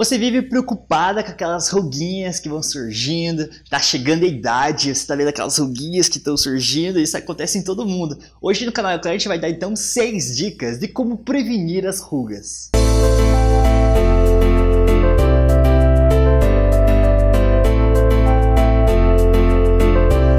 Você vive preocupada com aquelas ruguinhas que vão surgindo, tá chegando a idade, você tá vendo aquelas ruguinhas que estão surgindo, isso acontece em todo mundo. Hoje no canal Eclair a gente vai dar então 6 dicas de como prevenir as rugas. Música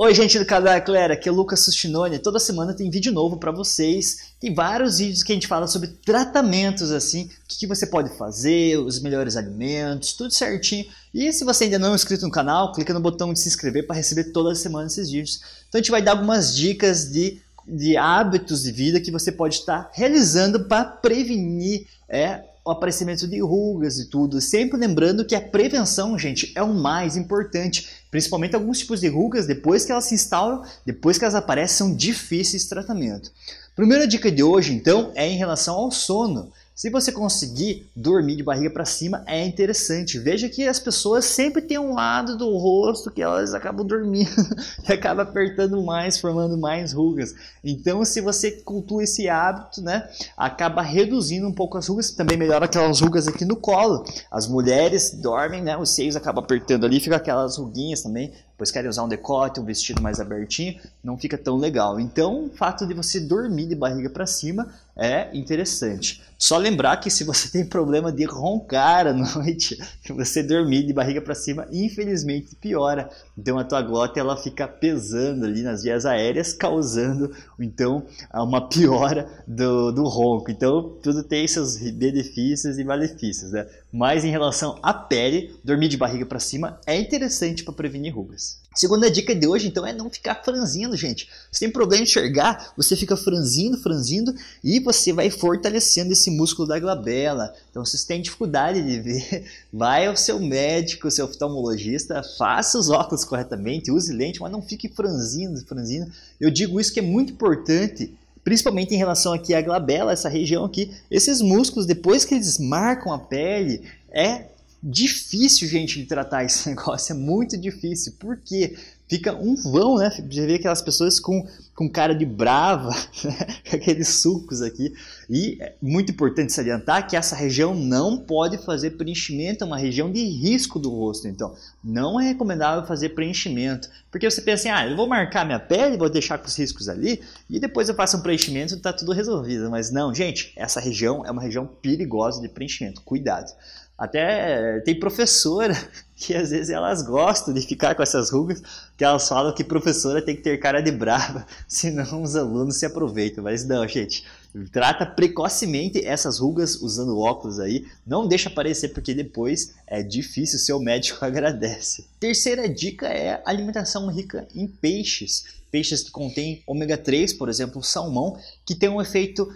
Oi, gente do canal Cadaclera, aqui é o Lucas Sustinoni. Toda semana tem vídeo novo para vocês. Tem vários vídeos que a gente fala sobre tratamentos, assim, o que, você pode fazer, os melhores alimentos, tudo certinho. E se você ainda não é inscrito no canal, clica no botão de se inscrever para receber toda semana esses vídeos. Então a gente vai dar algumas dicas de de hábitos de vida que você pode estar tá realizando para prevenir é, o aparecimento de rugas e tudo. Sempre lembrando que a prevenção, gente, é o mais importante. Principalmente alguns tipos de rugas, depois que elas se instauram, depois que elas aparecem, são difíceis de tratamento. Primeira dica de hoje, então, é em relação ao sono. Se você conseguir dormir de barriga para cima, é interessante. Veja que as pessoas sempre têm um lado do rosto que elas acabam dormindo e acaba apertando mais, formando mais rugas. Então, se você cultua esse hábito, né, acaba reduzindo um pouco as rugas, também melhora aquelas rugas aqui no colo. As mulheres dormem, né, os seios acabam apertando ali, fica aquelas ruguinhas também, pois querem usar um decote, um vestido mais abertinho, não fica tão legal. Então, o fato de você dormir de barriga para cima é interessante. Só lembrar que se você tem problema de roncar à noite, se você dormir de barriga para cima, infelizmente piora. Então a tua glote ela fica pesando ali nas vias aéreas, causando então uma piora do, do ronco. Então tudo tem seus benefícios e malefícios, né? Mas em relação à pele, dormir de barriga para cima é interessante para prevenir rugas. Segunda dica de hoje, então, é não ficar franzindo, gente. Você tem problema de enxergar, você fica franzindo, franzindo e você vai fortalecendo esse músculo da glabela. Então, se você tem dificuldade de ver, vai ao seu médico, ao seu oftalmologista, faça os óculos corretamente, use lente, mas não fique franzindo, franzindo. Eu digo isso que é muito importante, principalmente em relação aqui à glabela, essa região aqui. Esses músculos, depois que eles marcam a pele, é Difícil, gente, de tratar esse negócio, é muito difícil. Por quê? fica um vão, né? Você vê aquelas pessoas com, com cara de brava, né? aqueles sulcos aqui. E é muito importante salientar que essa região não pode fazer preenchimento, é uma região de risco do rosto. Então, não é recomendável fazer preenchimento. Porque você pensa assim, ah, eu vou marcar minha pele, vou deixar com os riscos ali, e depois eu faço um preenchimento e está tudo resolvido. Mas não, gente, essa região é uma região perigosa de preenchimento, cuidado. Até tem professora que às vezes elas gostam de ficar com essas rugas, que elas falam que professora tem que ter cara de brava, senão os alunos se aproveitam. Mas não, gente, trata precocemente essas rugas usando óculos aí, não deixa aparecer porque depois é difícil, seu médico agradece. Terceira dica é alimentação rica em peixes. Peixes que contêm ômega 3, por exemplo, salmão, que tem um efeito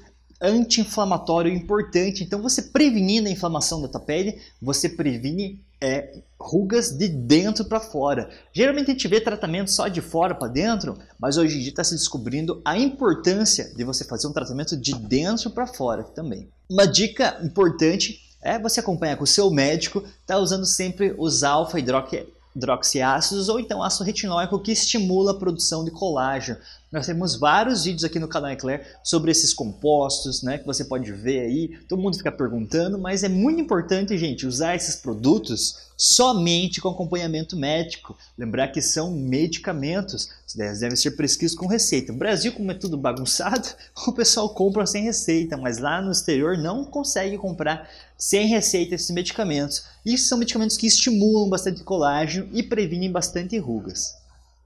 anti-inflamatório importante. Então, você prevenindo a inflamação da tua pele, você previne é, rugas de dentro para fora. Geralmente a gente vê tratamento só de fora para dentro, mas hoje em dia está se descobrindo a importância de você fazer um tratamento de dentro para fora também. Uma dica importante é você acompanhar com o seu médico, tá usando sempre os alfa hidroxiácidos ou então ácido retinóico que estimula a produção de colágeno. Nós temos vários vídeos aqui no canal Eclair sobre esses compostos, né, que você pode ver aí. Todo mundo fica perguntando, mas é muito importante, gente, usar esses produtos somente com acompanhamento médico. Lembrar que são medicamentos, eles devem ser prescritos com receita. No Brasil, como é tudo bagunçado, o pessoal compra sem receita, mas lá no exterior não consegue comprar sem receita esses medicamentos. E são medicamentos que estimulam bastante colágeno e previnem bastante rugas.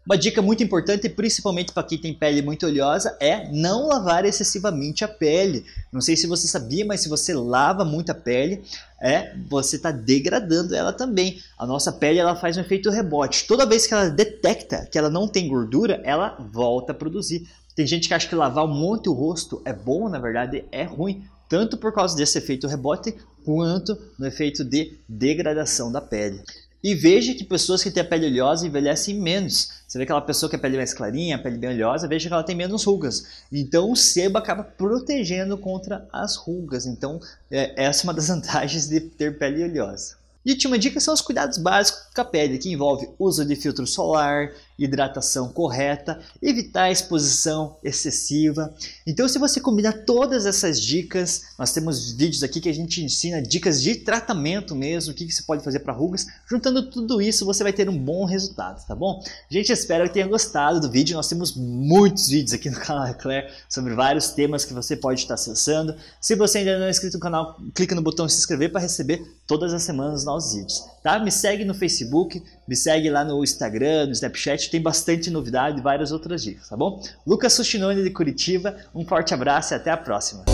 Uma dica muito importante, principalmente para quem tem pele muito oleosa, é não lavar excessivamente a pele. Não sei se você sabia, mas se você lava muito a pele, é você está degradando ela também. A nossa pele ela faz um efeito rebote. Toda vez que ela detecta que ela não tem gordura, ela volta a produzir. Tem gente que acha que lavar um monte o rosto é bom, na verdade é ruim, tanto por causa desse efeito rebote quanto no efeito de degradação da pele. E veja que pessoas que têm a pele oleosa envelhecem menos. Você vê aquela pessoa que a pele mais clarinha, a pele bem oleosa, veja que ela tem menos rugas. Então o sebo acaba protegendo contra as rugas. Então é, essa é uma das vantagens de ter pele oleosa. E última dica são os cuidados básicos com a pele, que envolve uso de filtro solar, hidratação correta, evitar a exposição excessiva. Então, se você combinar todas essas dicas, nós temos vídeos aqui que a gente ensina dicas de tratamento mesmo, o que, você pode fazer para rugas. Juntando tudo isso, você vai ter um bom resultado, tá bom? Gente, espero que tenha gostado do vídeo. Nós temos muitos vídeos aqui no canal da Claire sobre vários temas que você pode estar acessando. Se você ainda não é inscrito no canal, clica no botão se inscrever para receber todas as semanas novos vídeos tá? Me segue no Facebook, me segue lá no Instagram, no Snapchat, tem bastante novidade e várias outras dicas, tá bom? Lucas Sustinone de Curitiba, um forte abraço e até a próxima.